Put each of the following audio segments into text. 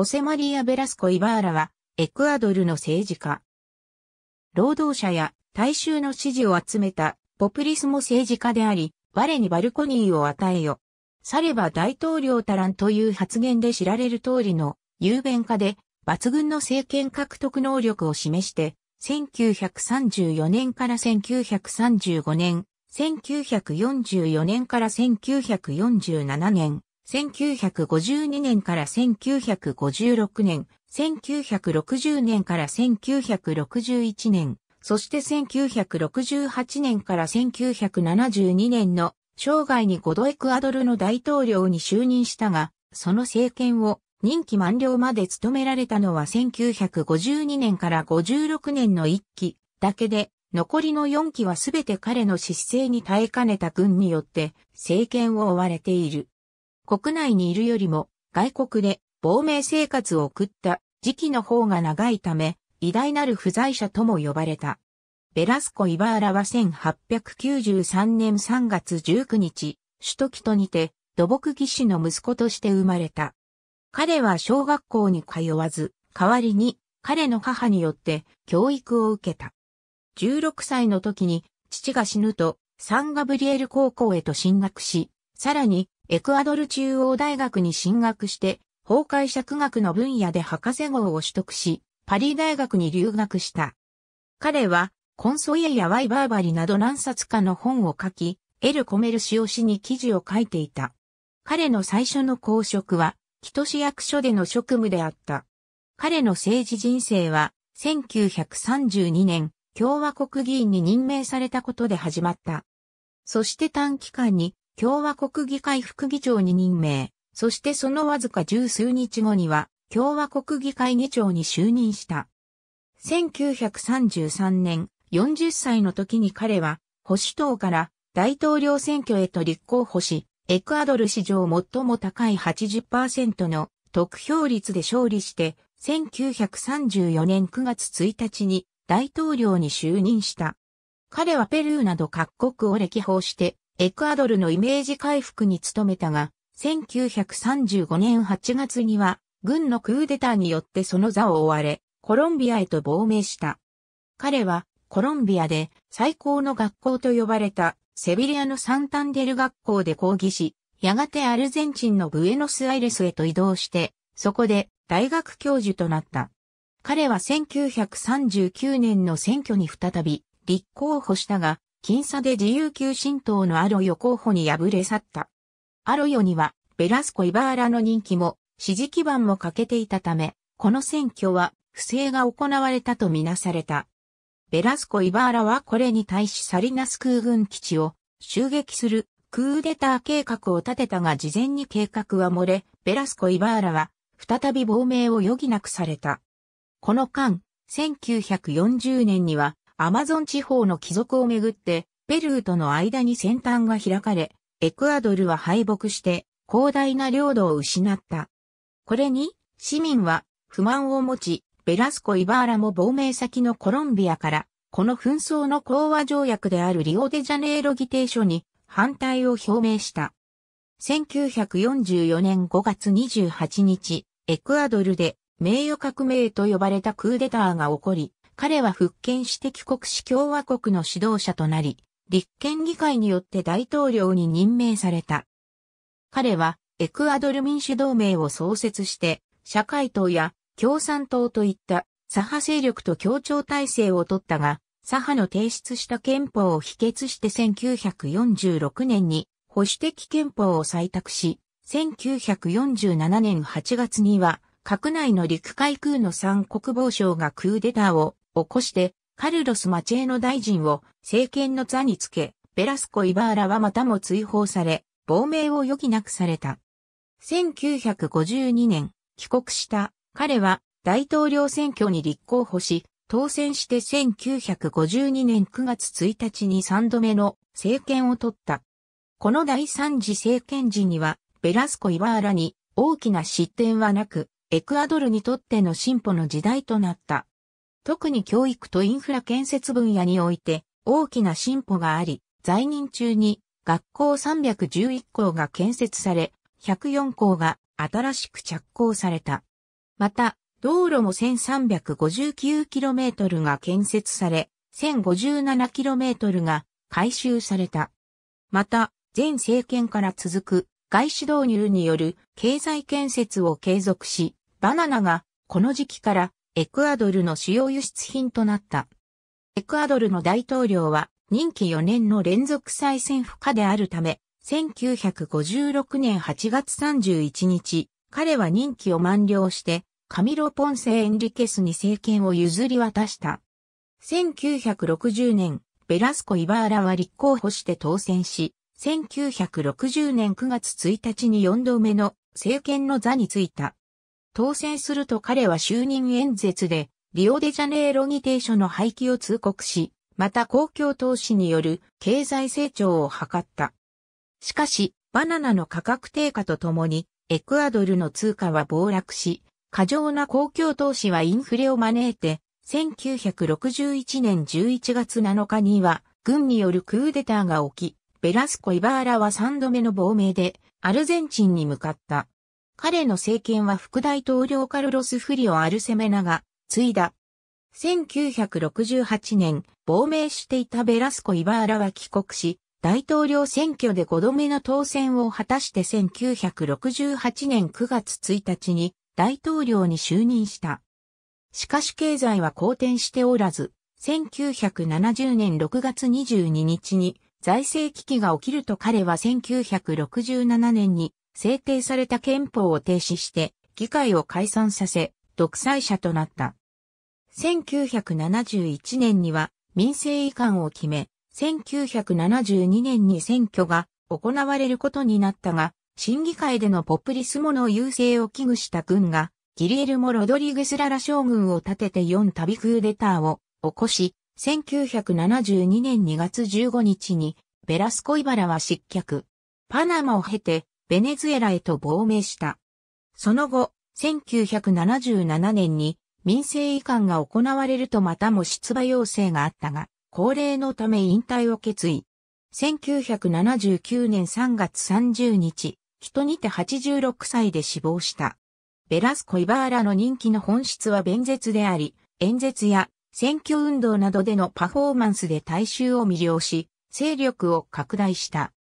ホセマリア・ベラスコ・イバーラは、エクアドルの政治家。労働者や大衆の支持を集めたポプリスモ政治家であり、我にバルコニーを与えよ。されば大統領たらんという発言で知られる通りの雄弁家で、抜群の政権獲得能力を示して、1934年から1935年、1944年から1947年、1952年から1956年、1960年から1961年、そして1968年から1972年の生涯に5度エクアドルの大統領に就任したが、その政権を任期満了まで務められたのは1952年から56年の1期だけで、残りの4期はすべて彼の失勢に耐えかねた軍によって政権を追われている。国内にいるよりも外国で亡命生活を送った時期の方が長いため、偉大なる不在者とも呼ばれた。ベラスコ・イバーラは1893年3月19日、首都キトにて土木技師の息子として生まれた。彼は小学校に通わず、代わりに彼の母によって教育を受けた。16歳の時に父が死ぬとサンガブリエル高校へと進学し、さらにエクアドル中央大学に進学して、法解釈学の分野で博士号を取得し、パリ大学に留学した。彼は、コンソイエやワイバーバリなど何冊かの本を書き、エル・コメルシオ氏に記事を書いていた。彼の最初の公職は、キト市役所での職務であった。彼の政治人生は、1932年、共和国議員に任命されたことで始まった。そして短期間に、共和国議会副議長に任命、そしてそのわずか十数日後には共和国議会議長に就任した。1933年、40歳の時に彼は保守党から大統領選挙へと立候補し、エクアドル史上最も高い80%の得票率で勝利して、1934年9月1日に大統領に就任した。彼はペルーなど各国を歴訪してエクアドルのイメージ回復に努めたが、1935年8月には、軍のクーデターによってその座を追われ、コロンビアへと亡命した。彼は、コロンビアで最高の学校と呼ばれたセビリアのサンタンデル学校で講義し、やがてアルゼンチンのブエノスアイレスへと移動して、そこで大学教授となった。彼は1939年の選挙に再び立候補したが、僅差で自由急神道のアロヨ候補に敗れ去った。アロヨには、ベラスコ・イバーラの人気も、支持基盤も欠けていたため、この選挙は、不正が行われたとみなされた。ベラスコ・イバーラはこれに対しサリナス空軍基地を襲撃するクーデター計画を立てたが事前に計画は漏れ、ベラスコ・イバーラは再び亡命を余儀なくされた。この間、1940年にはアマゾン地方の貴族をめぐって、ペルーとの間に先端が開かれ、エクアドルは敗北して、広大な領土を失った。これに、市民は不満を持ち、ベラスコ・イバーラも亡命先のコロンビアから、この紛争の講和条約であるリオデジャネイロ議定書に反対を表明した。1944年5月28日、エクアドルで名誉革命と呼ばれたクーデターが起こり、彼は復権して帰国し共和国の指導者となり、立憲議会によって大統領に任命された。彼はエクアドル民主同盟を創設して、社会党や共産党といった左派勢力と協調体制を取ったが、左派の提出した憲法を否決して1946年に保守的憲法を採択し、1947年8月には、閣内の陸海空の三国防省がクーデターを起こして、カルロス・マチェーノ大臣を政権の座につけ、ベラスコ・イバーラはまたも追放され、亡命を余儀なくされた。1952年、帰国した彼は大統領選挙に立候補し、当選して1952年9月1日に3度目の政権を取った。この第三次政権時には、ベラスコ・イバーラに大きな失点はなく、エクアドルにとっての進歩の時代となった。特に教育とインフラ建設分野において大きな進歩があり、在任中に学校311校が建設され、104校が新しく着工された。また、道路も 1359km が建設され、1057km が改修された。また、前政権から続く外資導入による経済建設を継続し、バナナがこの時期からエクアドルの主要輸出品となった。エクアドルの大統領は任期4年の連続再選不可であるため、1956年8月31日、彼は任期を満了して、カミロ・ポンセ・エンリケスに政権を譲り渡した。1960年、ベラスコ・イバーラは立候補して当選し、1960年9月1日に4度目の政権の座についた。当選すると彼は就任演説で、リオデジャネイロ議定書の廃棄を通告し、また公共投資による経済成長を図った。しかし、バナナの価格低下とともに、エクアドルの通貨は暴落し、過剰な公共投資はインフレを招いて、1961年11月7日には、軍によるクーデターが起き、ベラスコ・イバーラは3度目の亡命で、アルゼンチンに向かった。彼の政権は副大統領カルロス・フリオ・アルセメナが、継いだ。1968年、亡命していたベラスコ・イバーラは帰国し、大統領選挙で5度目の当選を果たして1968年9月1日に大統領に就任した。しかし経済は好転しておらず、1970年6月22日に財政危機が起きると彼は1967年に制定された憲法を停止して、議会を解散させ、独裁者となった。1971年には民政移管を決め、1972年に選挙が行われることになったが、審議会でのポプリスモの優勢を危惧した軍が、ギリエルモ・ロドリゲスララ将軍を立てて4旅クーデターを起こし、1972年2月15日にベラスコイバラは失脚。パナマを経てベネズエラへと亡命した。その後、1977年に民政移管が行われるとまたも出馬要請があったが、高齢のため引退を決意。1979年3月30日、人にて86歳で死亡した。ベラスコ・イバーラの人気の本質は弁舌であり、演説や選挙運動などでのパフォーマンスで大衆を魅了し、勢力を拡大した。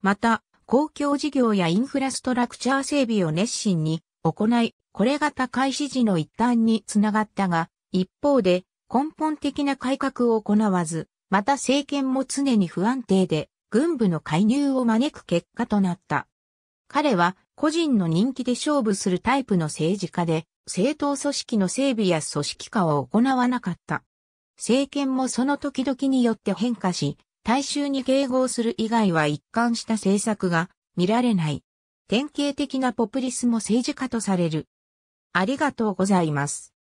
また、公共事業やインフラストラクチャー整備を熱心に行い、これが高い支持の一端につながったが、一方で根本的な改革を行わず、また政権も常に不安定で、軍部の介入を招く結果となった。彼は個人の人気で勝負するタイプの政治家で、政党組織の整備や組織化を行わなかった。政権もその時々によって変化し、大衆に迎合する以外は一貫した政策が見られない。典型的なポプリスも政治家とされる。ありがとうございます。